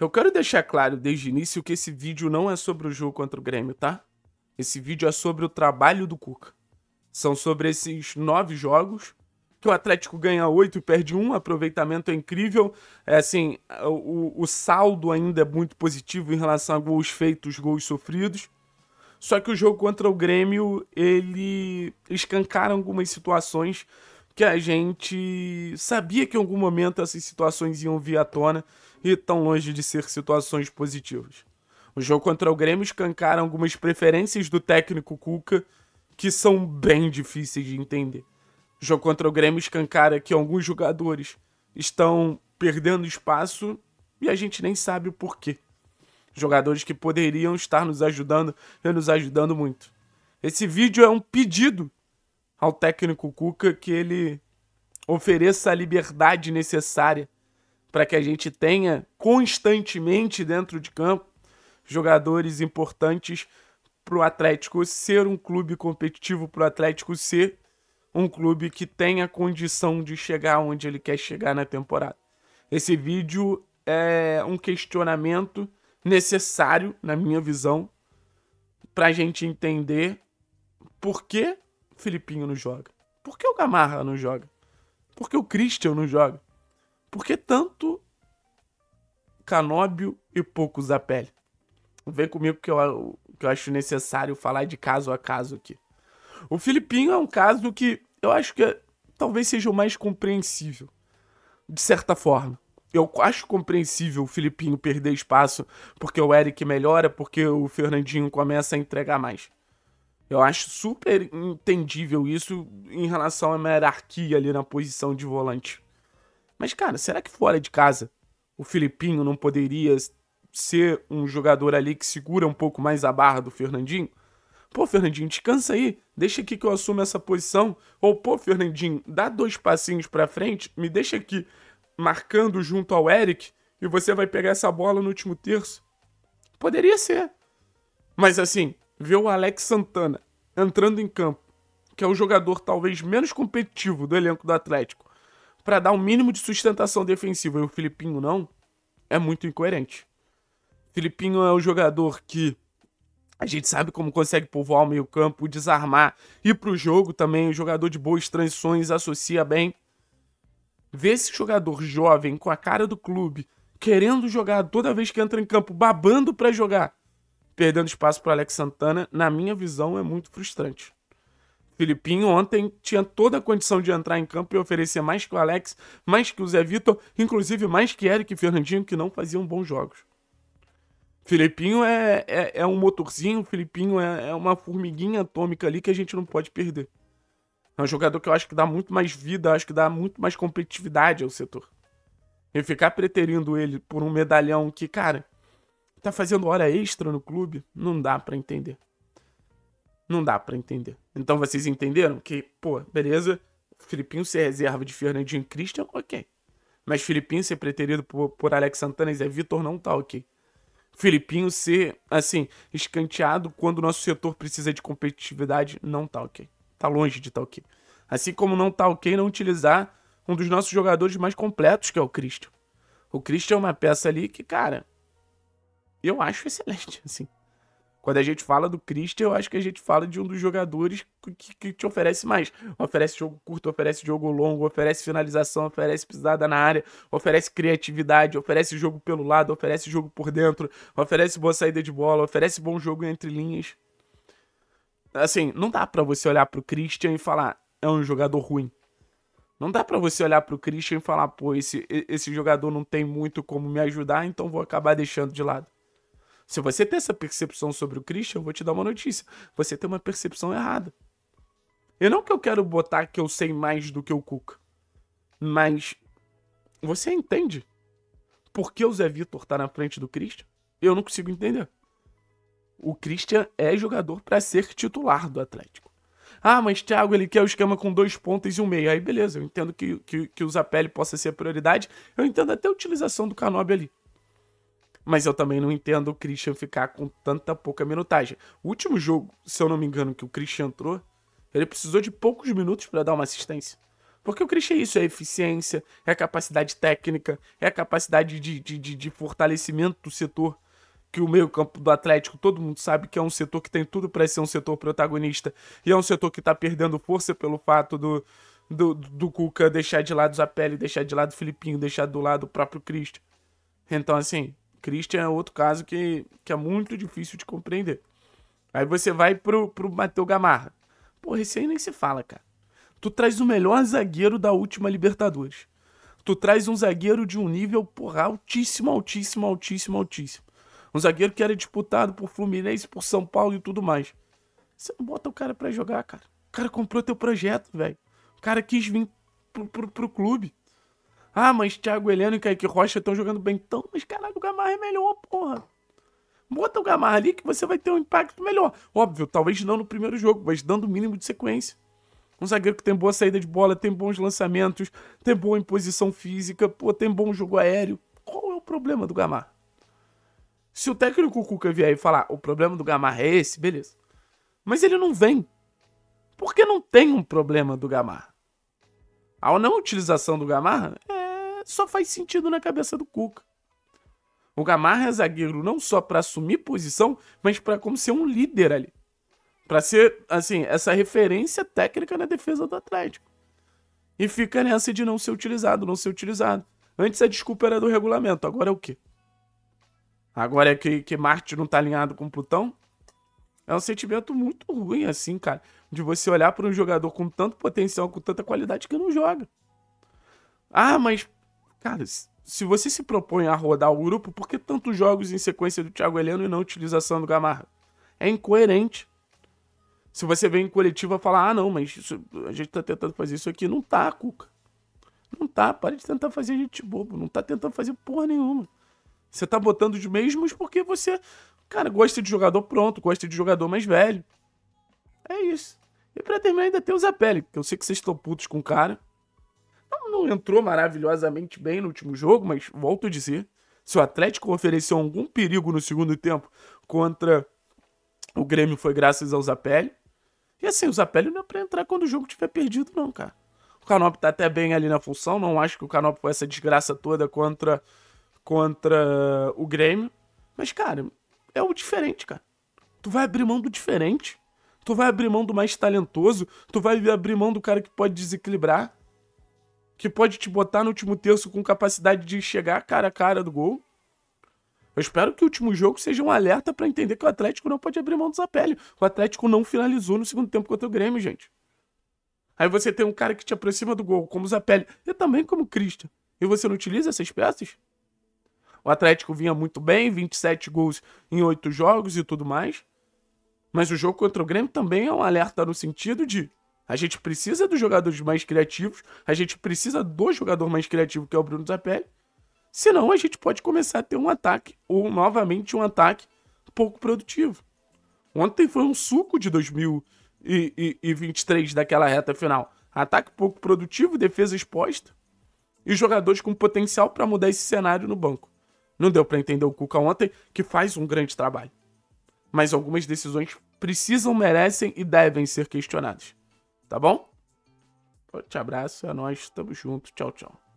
Eu quero deixar claro desde o início que esse vídeo não é sobre o jogo contra o Grêmio, tá? Esse vídeo é sobre o trabalho do Cuca. São sobre esses nove jogos que o Atlético ganha oito e perde um, aproveitamento é incrível. É assim, o, o saldo ainda é muito positivo em relação a gols feitos, gols sofridos. Só que o jogo contra o Grêmio, ele escancara algumas situações que a gente sabia que em algum momento essas situações iam vir à tona e tão longe de ser situações positivas. O jogo contra o Grêmio escancara algumas preferências do técnico Cuca que são bem difíceis de entender. O jogo contra o Grêmio escancara que alguns jogadores estão perdendo espaço e a gente nem sabe o porquê. Jogadores que poderiam estar nos ajudando e nos ajudando muito. Esse vídeo é um pedido ao técnico Cuca que ele ofereça a liberdade necessária para que a gente tenha constantemente dentro de campo jogadores importantes para o Atlético ser um clube competitivo, para o Atlético ser um clube que tenha condição de chegar onde ele quer chegar na temporada. Esse vídeo é um questionamento necessário, na minha visão, para a gente entender por que Filipinho não joga, por que o Gamarra não joga, por que o Christian não joga. Por que tanto Canóbio e pouco Zapelli? Vem comigo que eu, que eu acho necessário falar de caso a caso aqui. O Filipinho é um caso que eu acho que é, talvez seja o mais compreensível, de certa forma. Eu acho compreensível o Filipinho perder espaço porque o Eric melhora, porque o Fernandinho começa a entregar mais. Eu acho super entendível isso em relação a uma hierarquia ali na posição de volante. Mas, cara, será que fora de casa o Filipinho não poderia ser um jogador ali que segura um pouco mais a barra do Fernandinho? Pô, Fernandinho, descansa aí, deixa aqui que eu assumo essa posição. Ou, pô, Fernandinho, dá dois passinhos pra frente, me deixa aqui marcando junto ao Eric e você vai pegar essa bola no último terço. Poderia ser. Mas assim, ver o Alex Santana entrando em campo, que é o jogador talvez menos competitivo do elenco do Atlético, para dar um mínimo de sustentação defensiva e o Filipinho não, é muito incoerente. Filipinho é um jogador que a gente sabe como consegue povoar o meio-campo, desarmar, ir pro jogo também, um jogador de boas transições, associa bem. Ver esse jogador jovem com a cara do clube, querendo jogar toda vez que entra em campo, babando para jogar, perdendo espaço para Alex Santana, na minha visão é muito frustrante. Filipinho ontem tinha toda a condição de entrar em campo e oferecer mais que o Alex, mais que o Zé Vitor, inclusive mais que Eric e Fernandinho, que não faziam bons jogos. Filipinho é, é, é um motorzinho, Filipinho é, é uma formiguinha atômica ali que a gente não pode perder. É um jogador que eu acho que dá muito mais vida, acho que dá muito mais competitividade ao setor. E ficar preterindo ele por um medalhão que, cara, tá fazendo hora extra no clube, não dá para entender não dá para entender. Então vocês entenderam que, pô, beleza, Filipinho ser reserva de Fernandinho e Christian, é ok. Mas Filipinho ser preterido por, por Alex Santana e Zé Vitor não tá ok. Filipinho ser, assim, escanteado quando o nosso setor precisa de competitividade, não tá ok. Tá longe de tá ok. Assim como não tá ok não utilizar um dos nossos jogadores mais completos, que é o Christian. O Christian é uma peça ali que, cara, eu acho excelente, assim. Quando a gente fala do Christian, eu acho que a gente fala de um dos jogadores que, que te oferece mais. Oferece jogo curto, oferece jogo longo, oferece finalização, oferece pisada na área, oferece criatividade, oferece jogo pelo lado, oferece jogo por dentro, oferece boa saída de bola, oferece bom jogo entre linhas. Assim, não dá para você olhar pro Christian e falar, é um jogador ruim. Não dá para você olhar pro Christian e falar, pô, esse, esse jogador não tem muito como me ajudar, então vou acabar deixando de lado. Se você tem essa percepção sobre o Christian, eu vou te dar uma notícia. Você tem uma percepção errada. Eu não que eu quero botar que eu sei mais do que o Cuca. Mas você entende por que o Zé Vitor tá na frente do Christian? Eu não consigo entender. O Christian é jogador para ser titular do Atlético. Ah, mas Thiago, ele quer o esquema com dois pontos e um meio. Aí beleza, eu entendo que, que, que o Zapelli possa ser a prioridade. Eu entendo até a utilização do Canobi ali. Mas eu também não entendo o Christian ficar com tanta pouca minutagem. O último jogo, se eu não me engano, que o Christian entrou, ele precisou de poucos minutos para dar uma assistência. Porque o Christian é isso, é eficiência, é capacidade técnica, é capacidade de, de, de, de fortalecimento do setor que o meio-campo do Atlético, todo mundo sabe que é um setor que tem tudo para ser um setor protagonista e é um setor que está perdendo força pelo fato do, do, do Cuca deixar de lado Zapelli, deixar de lado o Filipinho, deixar do lado o próprio Christian. Então, assim, Christian é outro caso que, que é muito difícil de compreender. Aí você vai pro, pro Matheus Gamarra. Porra, esse aí nem se fala, cara. Tu traz o melhor zagueiro da última Libertadores. Tu traz um zagueiro de um nível, porra, altíssimo, altíssimo, altíssimo, altíssimo. Um zagueiro que era disputado por Fluminense, por São Paulo e tudo mais. Você não bota o cara pra jogar, cara. O cara comprou teu projeto, velho. O cara quis vir pro, pro, pro clube. Ah, mas Thiago Heleno e Kaique Rocha estão jogando bem. Então, mas caralho, o Gamarra é melhor, porra. Bota o Gamarra ali que você vai ter um impacto melhor. Óbvio, talvez não no primeiro jogo, mas dando o mínimo de sequência. Um zagueiro que tem boa saída de bola, tem bons lançamentos, tem boa imposição física, pô, tem bom jogo aéreo. Qual é o problema do Gamarra? Se o técnico Cuca vier e falar, o problema do Gamarra é esse, beleza. Mas ele não vem. Porque não tem um problema do Gamarra. A não utilização do Gamarra é só faz sentido na cabeça do Cuca. O Gamarra é zagueiro não só para assumir posição, mas para como ser um líder ali. Para ser, assim, essa referência técnica na defesa do Atlético. E fica nessa de não ser utilizado, não ser utilizado. Antes a desculpa era do regulamento, agora é o quê? Agora é que, que Marte não tá alinhado com Plutão? É um sentimento muito ruim, assim, cara. De você olhar para um jogador com tanto potencial, com tanta qualidade que não joga. Ah, mas Cara, se você se propõe a rodar o grupo, por que tantos jogos em sequência do Thiago Heleno e não utilização do Gamarra? É incoerente. Se você vem em coletiva falar, ah, não, mas isso, a gente tá tentando fazer isso aqui, não tá, Cuca. Não tá, para de tentar fazer gente bobo, não tá tentando fazer porra nenhuma. Você tá botando os mesmos porque você, cara, gosta de jogador pronto, gosta de jogador mais velho. É isso. E pra terminar, ainda tem o Zapelli, que eu sei que vocês estão putos com o cara não entrou maravilhosamente bem no último jogo, mas volto a dizer, se o Atlético ofereceu algum perigo no segundo tempo contra o Grêmio foi graças ao Zapelli. E assim, o Zapelli não é pra entrar quando o jogo tiver perdido não, cara. O Canop tá até bem ali na função, não acho que o Canop foi essa desgraça toda contra, contra o Grêmio. Mas, cara, é o diferente, cara. Tu vai abrir mão do diferente. Tu vai abrir mão do mais talentoso. Tu vai abrir mão do cara que pode desequilibrar que pode te botar no último terço com capacidade de chegar cara a cara do gol. Eu espero que o último jogo seja um alerta para entender que o Atlético não pode abrir mão do Zapelli. O Atlético não finalizou no segundo tempo contra o Grêmio, gente. Aí você tem um cara que te aproxima do gol, como o Zapelli, e também como o E você não utiliza essas peças? O Atlético vinha muito bem, 27 gols em 8 jogos e tudo mais. Mas o jogo contra o Grêmio também é um alerta no sentido de a gente precisa dos jogadores mais criativos, a gente precisa do jogador mais criativo, que é o Bruno Zapelli. Senão a gente pode começar a ter um ataque, ou novamente um ataque pouco produtivo. Ontem foi um suco de 2023 daquela reta final. Ataque pouco produtivo, defesa exposta e jogadores com potencial para mudar esse cenário no banco. Não deu para entender o Cuca ontem, que faz um grande trabalho. Mas algumas decisões precisam, merecem e devem ser questionadas. Tá bom? Forte abraço, é nóis, tamo junto, tchau, tchau.